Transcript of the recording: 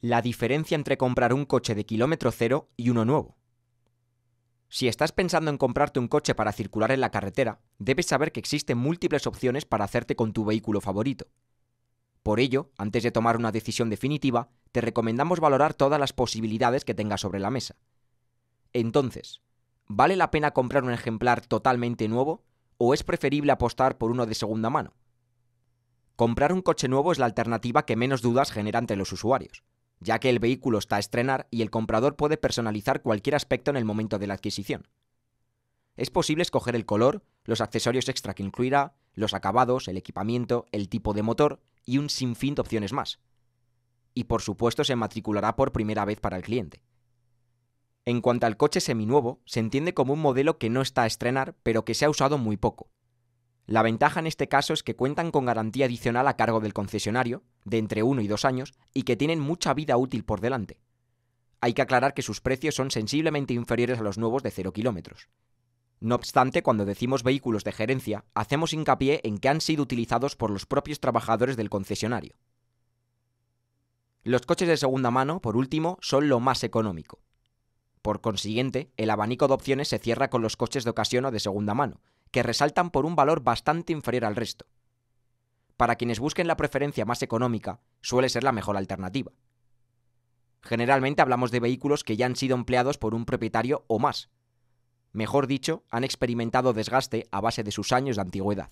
la diferencia entre comprar un coche de kilómetro cero y uno nuevo. Si estás pensando en comprarte un coche para circular en la carretera, debes saber que existen múltiples opciones para hacerte con tu vehículo favorito. Por ello, antes de tomar una decisión definitiva, te recomendamos valorar todas las posibilidades que tengas sobre la mesa. Entonces, ¿vale la pena comprar un ejemplar totalmente nuevo o es preferible apostar por uno de segunda mano? Comprar un coche nuevo es la alternativa que menos dudas genera entre los usuarios ya que el vehículo está a estrenar y el comprador puede personalizar cualquier aspecto en el momento de la adquisición. Es posible escoger el color, los accesorios extra que incluirá, los acabados, el equipamiento, el tipo de motor y un sinfín de opciones más. Y por supuesto se matriculará por primera vez para el cliente. En cuanto al coche seminuevo, se entiende como un modelo que no está a estrenar, pero que se ha usado muy poco. La ventaja en este caso es que cuentan con garantía adicional a cargo del concesionario, de entre uno y dos años y que tienen mucha vida útil por delante. Hay que aclarar que sus precios son sensiblemente inferiores a los nuevos de 0 kilómetros. No obstante, cuando decimos vehículos de gerencia, hacemos hincapié en que han sido utilizados por los propios trabajadores del concesionario. Los coches de segunda mano, por último, son lo más económico. Por consiguiente, el abanico de opciones se cierra con los coches de ocasión o de segunda mano, que resaltan por un valor bastante inferior al resto para quienes busquen la preferencia más económica, suele ser la mejor alternativa. Generalmente hablamos de vehículos que ya han sido empleados por un propietario o más. Mejor dicho, han experimentado desgaste a base de sus años de antigüedad.